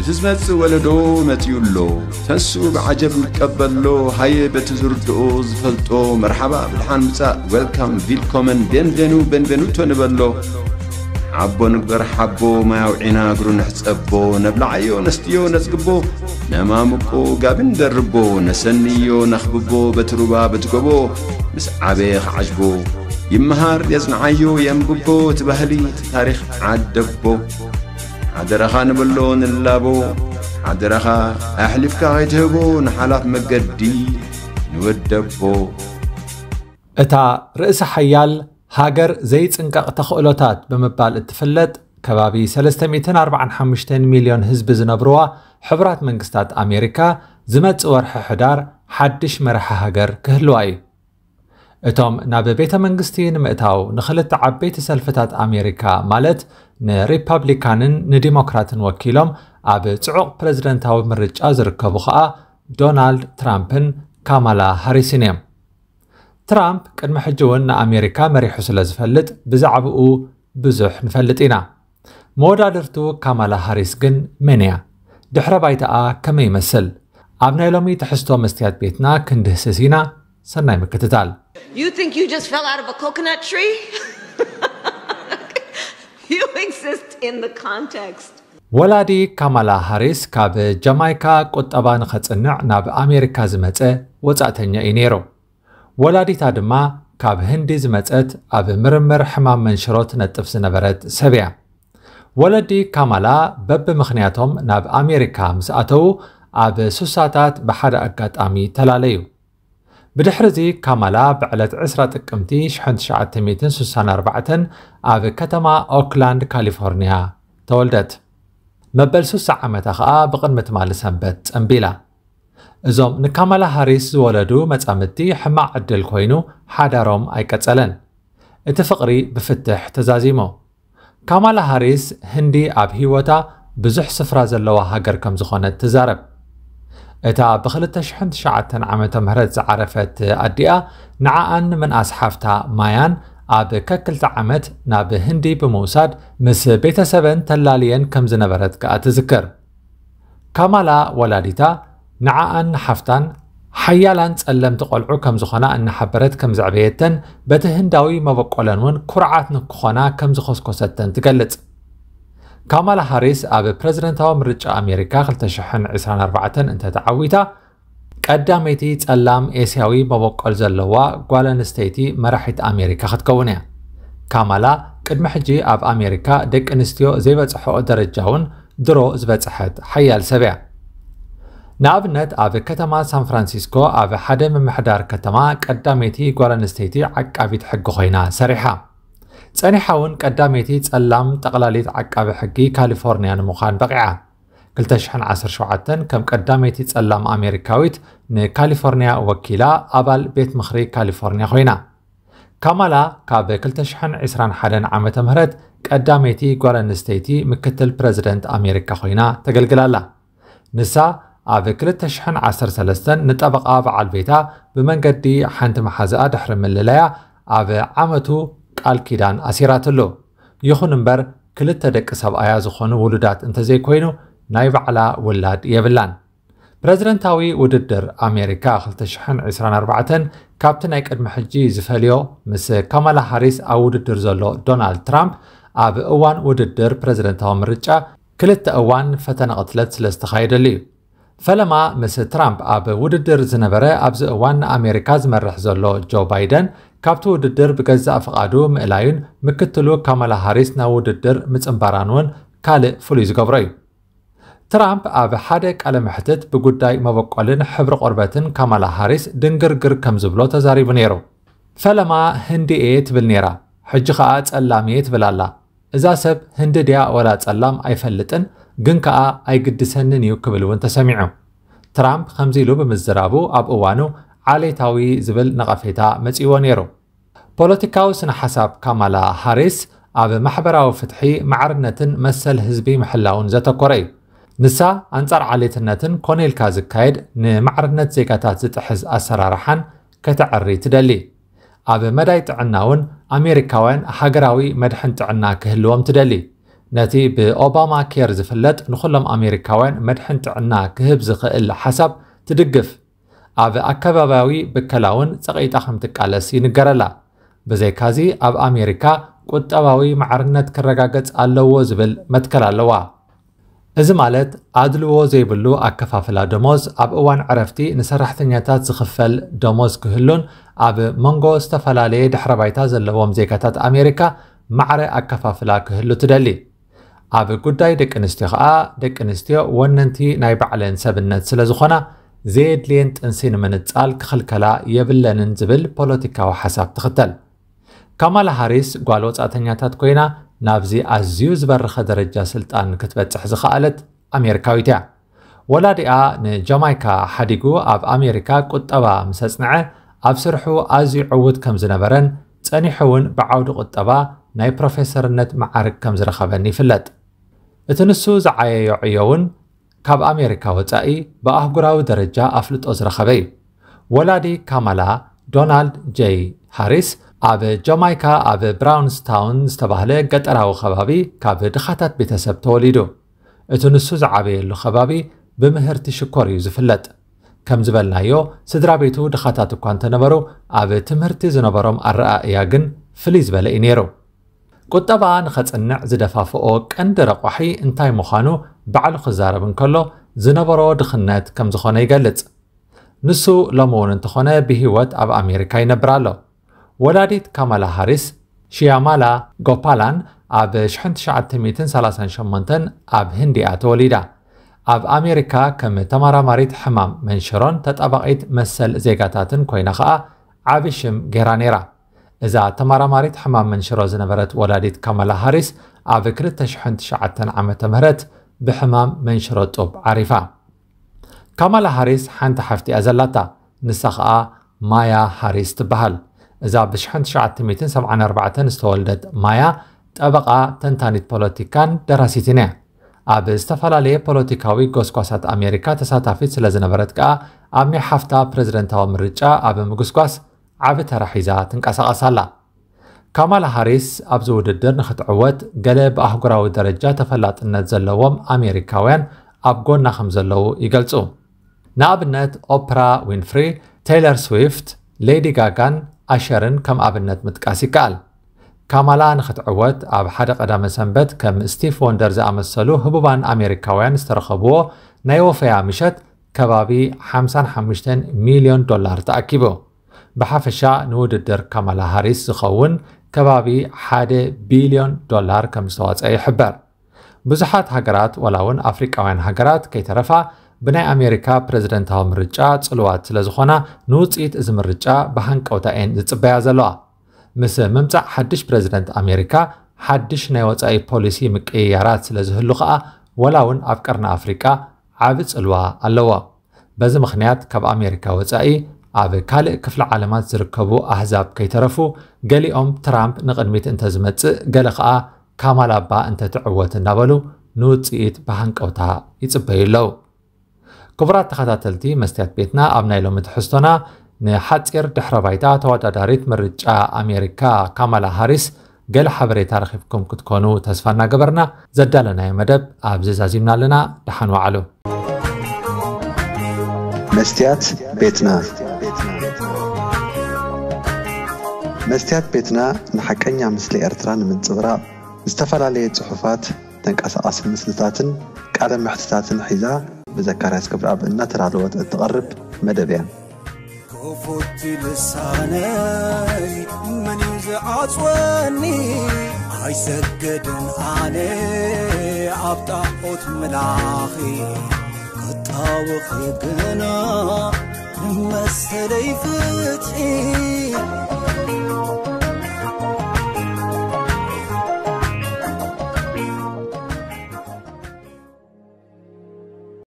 እቲ ዝመጽእ ወለዶ መጺኡሎ ተንሱ ብዓጀብ ንቀበሎ ሃየ በቲ ዝርድኦ ዝፈልጦ መርሓባ ብድሓን ምጻእ ዌልካም ቪልኮመን ቤንቬኑ ቤንቬኑቶ ንበሎ ዓቦ ንግበር ሓቦ ማያውዒና እግሩ ንሕጸቦ ነብላዓዮ ነስትዮ ነጽግቦ ነማምቆ ጋብን ደርቦ ነሰንዮ ነኽብቦ በቲ ሩባ በቲ ጎቦ ምስ ዓበየ ኸዓጅቦ ይመሃር የጽንዓዮ የምግቦ እቲ ባህሊ እቲ ታሪኽ ዓደቦ حدرخا نبلون اللابو حدرخا أحلفك غيتهبون حلف مقدي نودبو أتا رئيس حيال هاجر زيت انقاق تخؤلوتات بمبال اتفلت ከባቢ 345 مليون ህዝቢ ዝነብርዋ ሕቡራት መንግስታት ኣሜሪካ ዝመጽእ ወርሒ ሕዳር ሓድሽ መራሒ ሃገር ክህልዋ እዩ እቶም ናብ ቤተ መንግስቲ ንምእታው ንኽልተ ዓበይቲ ሰልፍታት ኣሜሪካ ማለት ንሪፓብሊካንን ንዲሞክራትን ወኪሎም ኣብ ጽዑቕ ፕረዚደንታዊ ምርጫ ዝርከቡ ከዓ ዶናልድ ትራምፕን ካማላ ሃሪስን እዮም ትራምፕ ቅድሚ ሕጂ እውን ንኣሜሪካ መሪሑ ስለ ዝፈልጥ ብዛዕባኡ ብዙሕ ንፈልጥ ኢና መወዳድርቱ ካማላ ሃሪስ ግን መን እያ ድሕረ ባይታኣ ከመይ ይመስል ኣብ ናይ ሎሚ ትሕዝቶ መስትያት ቤትና ክንድህስስ ኢና ሰናይ መከተታል። ወላዲ ካማላ ሃሪስ ካብ ጃማይካ ቁጠባ ንኸጽንዕ ናብ ኣሜሪካ ዝመጸ ወጻእተኛ እዩ ነይሩ ወላዲታ ድማ ካብ ህንዲ ዝመጸት ኣብ ምርምር ሕማም መንሽሮ ትነጥፍ ዝነበረት ሰብ እያ ወለዲ ካማላ በብ ምኽንያቶም ናብ ኣሜሪካ ምስ ኣተዉ ኣብ ሱሳታት ብሓደ ኣጋጣሚ ተላለዩ بدحرزي كامالا بعلت عسرة تقمتي شحن تشعة تميتن سوسان أربعة أب كتما أوكلاند كاليفورنيا تولدت مبل سوسع عمت أخا بقدمة متمال سنبت أمبيلا إزوم نكامالا هاريس ولدو متأمتي حما عدل كوينو حدا روم أي كتسألن اتفقري بفتح تزازيمو كامالا هاريس هندي أب هيوتا بزح سفرة زلوا هاجر كم زخونت تزارب እታ ብ2009 ዓ ም ዝዓረፈት ኣዲኣ ንዓኣን መንኣስ ሓፍታ ማያን ኣብ ከክልቲ ዓመት ናብ ህንዲ ብምውሳድ ምስ ቤተሰበን ተላልየን ከም ዝነበረት ከኣ ትዝክር ካማላ ወላዲታ ንዓኣን ሓፍታን ሓያላን ጸለምቲ ቈልዑ ከም ዝኾና እናሓበረት ከም ዘዕበየተን በቲ ህንዳዊ መበቆለን እውን ኩርዓት ንክኾና ከም ዝኸስኮሰተን ትገልጽ ካማላ ሃሪስ ኣብ ፕረዚደንታዊ ምርጫ ኣሜሪካ 2024 እንተተዓዊታ ቀዳመይቲ ጸላም ኤስያዊ መበቆል ዘለዋ ጓል ኣንስተይቲ መራሒት ኣሜሪካ ክትከውን እያ ካማላ ቅድሚ ሕጂ ኣብ ኣሜሪካ ደቂ ኣንስትዮ ዘይበጽሐኦ ደረጃ እውን ድሮ ዝበጽሐት ሓያል ሰብ እያ ንኣብነት ኣብ ከተማ ሳን ፍራንሲስኮ ኣብ ሓደ ምምሕዳር ከተማ ቀዳመይቲ ጓል ኣንስተይቲ ዓቃቢት ሕጊ ኮይና ሰሪሓ تاني حاون قداميتي تسلام تقلاليت عقاب حقي كاليفورنيا نمخان بقيعه كلتشحن عصر شوعتن كم قداميتي تسلام امريكاويت نكاليفورنيا وكيلا ابال بيت مخري كاليفورنيا خوينا كامالا كاب كلتشحن عسران حدن عامة مهرت قداميتي غولن ستيتي مكتل بريزيدنت امريكا خوينا تقلقلالا نسا ኣብ 213 ንጠበቓ በዓል ቤታ ብመንገዲ ሓንቲ መሓዝኣ ድሕሪ ምልላያ ኣብ ዓመቱ ቃል ኪዳን ኣሲራት ኣሎ ይኹን እምበር ክልተ ደቂ ሰብኣያ ዝኾኑ ውሉዳት እንተዘይኮይኑ ናይ ባዕላ ውላድ የብላን ፕረዚደንታዊ ውድድር ኣሜሪካ 224 ካብቲ ናይ ቅድሚ ሕጂ ዝፈልዮ ምስ ካማላ ሃሪስ ኣብ ውድድር ዘሎ ዶናልድ ትራምፕ ኣብ እዋን ውድድር ፕረዚደንታዊ ምርጫ ክልተ እዋን ፈተነ ቅትለት ስለ ዝተኻየደሉ እዩ ፈለማ ምስ ትራምፕ ኣብ ውድድር ዝነበረ ኣብዚ እዋን ንኣሜሪካ ዝመርሕ ዘሎ ጆ ባይደን ካብቲ ውድድር ብገዛእ ፍቓዱ ምእላዩን ምክትሉ ካማላ ሃሪስ ናብ ውድድር ምፅምባራን እውን ካልእ ፍሉይ ዝገብሮ እዩ ትራምፕ ኣብ ሓደ ቃለ ምሕትት ብጉዳይ መበቆልን ሕብሪ ቆርበትን ካማላ ሃሪስ ድንግርግር ከም ዝብሎ ተዛሪቡ ነይሩ ፈለማ እየ ትብል ነይራ ሕጂ ከዓ እየ ትብል ኣላ እዛ ሰብ ህንዲ ድያ ወላ ጸላም ኣይፈልጥን ግን ከዓ ኣይግድሰንን እዩ ክብል እውን ተሰሚዑ ትራምፕ ከምዚ ኢሉ ብምዝራቡ ኣብ እዋኑ ዓሌታዊ ዝብል ነቐፌታ መፂዎ ነይሩ ፖለቲካዊ ስነ ሓሳብ ካማላ ሃሪስ ኣብ ማሕበራዊ ፍትሒ ማዕርነትን መሰል ህዝቢ ምሕላውን ዘተኮረ እዩ ንሳ ኣንጻር ዓሌትነትን ኮነኢልካ ዝካየድ ንማዕርነት ዜጋታት ዝጥሕዝ ኣሰራርሓን ከተዕሪ ትደሊ ኣብ መዳይ ጥዕና እውን ኣሜሪካውያን ሃገራዊ መድሕን ጥዕና ክህልዎም ትደሊ ነቲ ብኦባማ ኬር ዝፍለጥ ንኹሎም ኣሜሪካውያን መድሕን ጥዕና ክህብ ዝኽእል ሓሳብ ትድግፍ ኣብ ኣከባባዊ ብከላ እውን ፀቒጣ ከም ትቃለስ ይንገረላ ብዘይካዚ ኣብ ኣሜሪካ ቁጠባዊ ማዕርነት ክረጋገፅ ኣለዎ ዝብል መትከል ኣለዋ እዚ ማለት ኣድልዎ ዘይብሉ ኣከፋፍላ ደሞዝ ኣብ እዋን ዕረፍቲ ንሰራሕተኛታት ዝኽፈል ደሞዝ ክህሉን ኣብ መንጎ ዝተፈላለየ ድሕረ ባይታ ዘለዎም ዜጋታት ኣሜሪካ ማዕረ ኣከፋፍላ ክህሉ ትደሊ ኣብ ጉዳይ ደቂ ኣንስትዮ ከዓ ደቂ ኣንስትዮ ወነንቲ ናይ ባዕለን ሰብነት ስለ ዝኾና ዘየድልየን ጥንሲ ንምንጻል ክኽልከላ የብለንን ዝብል ፖለቲካዊ ሓሳብ ትኽተል ካማላ ሃሪስ ጓል ወጻእተኛታት ኮይና ናብዚ ኣዝዩ ዝበረኸ ደረጃ ስልጣን ክትበጽሕ ዝኽኣለት ኣሜሪካዊት እያ ወላዲኣ ንጃማይካ ሓዲጉ ኣብ ኣሜሪካ ቁጠባ ምስ ኣጽንዐ ኣብ ስርሑ ኣዝዩ ዕውት ከም ዝነበረን ጸኒሑ እውን ብዓውዲ ቁጠባ ናይ ፕሮፌሰርነት መዓርግ ከም ዝረኸበኒ ይፍለጥ እቲ ንሱ ዝዓየዮ ዕዮ እውን ካብ ኣሜሪካ ወፃኢ ብኣህጉራዊ ደረጃ ኣፍልጦ ዝረኸበ እዩ ወላዲ ካማላ ዶናልድ ጄይ ሃሪስ ኣብ ጃማይካ ኣብ ብራውንስታውን ዝተባህለ ገጠራዊ ከባቢ ካብ ድኻታት ቤተሰብ ተወሊዱ እቲ ንሱ ዝዓበየሉ ከባቢ ብምህርቲ ሽኮር እዩ ዝፍለጥ ከም ዝበልናዮ ስድራ ቤቱ ድኻታት እኳ እንተነበሩ ኣብ ትምህርቲ ዝነበሮም ኣረኣእያ ግን ፍልይ ዝበለ እዩ ነይሩ ቁጠባ ንኸጽንዕ ዝደፋፍኦ ቀንዲ ረቑሒ እንታይ ምዃኑ ባዕሉ ክዛረብ እንከሎ ዝነበሮ ድኽነት ከም ዝኾነ ይገልጽ ንሱ ሎሚ እውን እንተኾነ ብሂወት ኣብ ኣሜሪካ ይነብር ኣሎ ወላዲት ካማላ ሃሪስ ሽያማላ ጎፓላን ኣብ 1938 ኣብ ህንዲ እያ ተወሊዳ ኣብ ኣሜሪካ ከም ተመራማሪት ሕማም መንሽሮን ተጠባቒት መሰል ዜጋታትን ኮይና ኸኣ ዓብ ሽም ገይራ ነይራ እዛ ተመራማሪት ሕማም መንሽሮ ዝነበረት ወላዲት ካማላ ሃሪስ ኣብ 2009 ዓ ምት ብሕማም መንሽሮ ጡብ ዓሪፋ ካማላ ሃሪስ ሓንቲ ሓፍቲ እያ ዘላታ ንሳ ከዓ ማያ ሃሪስ ትበሃል እዛ ብ1974 ዝተወልደት ማያ ጠበቓ ተንታኒት ፖለቲካን ደራሲትን እያ ኣብ ዝተፈላለየ ፖለቲካዊ ጎስጓሳት ኣሜሪካ ተሳታፊት ስለ ዝነበረት ከዓ ኣብ ናይ ሓፍታ ፕረዚደንታዊ ምርጫ ኣብ ምጉስጓስ ዓብ ተራ ሒዛ ትንቀሳቐስ ኣላ ካማላ ሃሪስ ኣብዚ ውድድር ንኽትዕወት ገለ ብኣህጉራዊ ደረጃ ተፈላጥነት ዘለዎም ኣሜሪካውያን ኣብ ጎና ከም ዘለዉ ይገልጹ ንኣብነት ኦፕራ ዊንፍሪ ቴይለር ስዊፍት ሌዲ ጋጋን ኣሸርን ከም ኣብነት ምጥቃስ ይከኣል ካማላ ንኽትዕወት ኣብ ሓደ ቀዳመ ሰንበት ከም ስቲቭ ወንደር ዝኣመሰሉ ህቡባን ኣሜሪካውያን ዝተረኸብዎ ናይ ወፈያ ምሸት ከባቢ 55 ሚልዮን ዶላር ተኣኪቡ ብሓፈሻ ንውድድር ካማላ ሃሪስ ዝኸውን ከባቢ 1 ቢልዮን ዶላር ከም ዝተዋፀአ ይሕበር ብዙሓት ሃገራት ዋላ እውን ኣፍሪቃውያን ሃገራት ከይተረፋ ብናይ ኣሜሪካ ፕረዚደንታዊ ምርጫ ፅልዋት ስለ ዝኾና ንውፅኢት እዚ ምርጫ ብሃንቀውታ እየን ዝፅበያ ዘለዋ ምስ ምምፃእ ሓድሽ ፕረዚደንት ኣሜሪካ ሓድሽ ናይ ወፃኢ ፖሊሲ ምቅይያራት ስለ ዝህሉ ከዓ ወላ እውን ኣብ ቀርና ኣፍሪቃ ዓብ ፅልዋ ኣለዎ በዚ ምክንያት ካብ ኣሜሪካ ወፃኢ ኣብ ካልእ ክፍሊ ዓለማት ዝርከቡ ኣህዛብ ከይተረፉ ገሊኦም ትራምፕ ንቕድሚት እንተ ዝመፅእ ገለ ከዓ ካማል ኣባ ትዕወት እናበሉ ንውፅኢት ብሃንቀውታ ይፅበዩ ኣለው ክቡራት ተኸታተልቲ መስትያት ቤትና ኣብ ናይ ሎሚ ትሕዝቶና ንሓፂር ድሕረ ባይታ ተወዳዳሪት ምርጫ ኣሜሪካ ካማላ ሃሪስ ገለ ሓበሬታ ረኺብኩም ክትኮኑ ተስፋ እናገበርና ዘዳለናይ መደብ ኣብ ዘዛዚምና ኣለና ድሓን ዋዕሉ መስትያት ቤትና መስትያት ቤትና ንሓቀኛ ምስሊ ኤርትራ ንምንፅብራቕ ዝተፈላለየ ጽሑፋት ተንቀሳቐሲ ምስልታትን ቃለ ምሕትታትን ሒዛ ብዘካርያስ ክብርኣብ እናተዳለወት እትቐርብ መደብ እያ ኮፎቲ ልሳነይ መን ዝዓፅወኒ ኣይሰገድን ኣነ ኣብ ጣዖት መላኺ ክጣውኺ ግና ፍትሒ